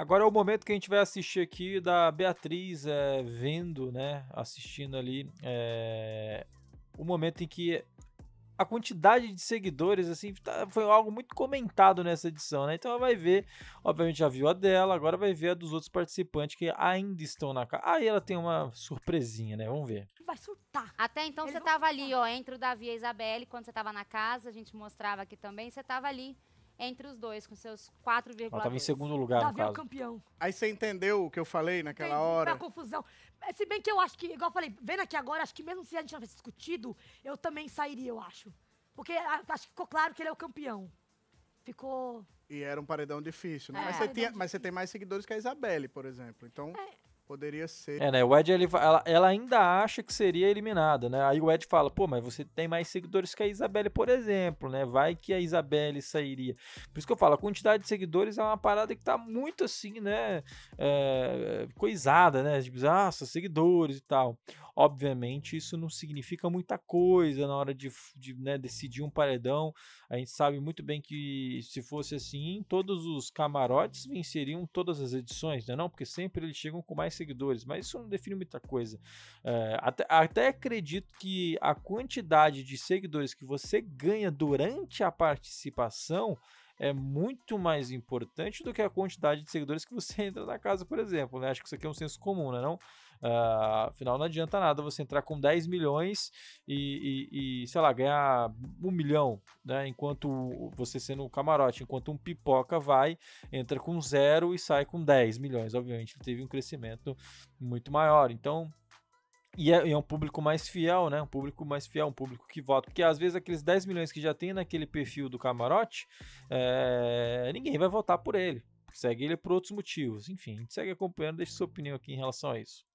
Agora é o momento que a gente vai assistir aqui da Beatriz é, vendo, né? Assistindo ali. É, o momento em que a quantidade de seguidores, assim, tá, foi algo muito comentado nessa edição, né? Então ela vai ver, obviamente já viu a dela, agora vai ver a dos outros participantes que ainda estão na casa. Aí ela tem uma surpresinha, né? Vamos ver. Vai surtar. Até então você tava surtar. ali, ó, entre o Davi e a Isabelle, quando você tava na casa, a gente mostrava aqui também, você tava ali entre os dois, com seus 4,2. Ela tava em segundo lugar, Davi no caso. É o campeão. Aí você entendeu o que eu falei naquela Entendi, hora? Foi confusão. Se bem que eu acho que, igual eu falei, vendo aqui agora, acho que mesmo se a gente não tivesse discutido, eu também sairia, eu acho. Porque acho que ficou claro que ele é o campeão. Ficou... E era um paredão difícil, né? É, mas, você tinha, mas, você tem mais seguidores que a Isabelle, por exemplo. Então... É. Poderia ser. É, né? O Ed, ele, ela, ela, ainda acha que seria eliminada, né? Aí o Ed fala, pô, mas você tem mais seguidores que a Isabelle, por exemplo, né? Vai que a Isabelle sairia. Por isso que eu falo, a quantidade de seguidores é uma parada que tá muito assim, né? É, coisada, né? Tipo, ah, seus seguidores e tal. Obviamente, isso não significa muita coisa na hora de, de né, decidir um paredão. A gente sabe muito bem que se fosse assim, todos os camarotes venceriam todas as edições, né? não? Porque sempre eles chegam com mais seguidores, mas isso não define muita coisa. É, até, até acredito que a quantidade de seguidores que você ganha durante a participação é muito mais importante do que a quantidade de seguidores que você entra na casa, por exemplo. Né? Acho que isso aqui é um senso comum, né? Não? Uh, afinal, não adianta nada você entrar com 10 milhões e, e, e, sei lá, ganhar um milhão, né? Enquanto você sendo um camarote, enquanto um pipoca vai, entra com zero e sai com 10 milhões. Obviamente, ele teve um crescimento muito maior. Então, e é, é, um público mais fiel, né? Um público mais fiel, um público que vota. Porque às vezes aqueles 10 milhões que já tem naquele perfil do camarote, é, ninguém vai votar por ele. Segue ele por outros motivos. Enfim, a gente segue acompanhando, deixa sua opinião aqui em relação a isso.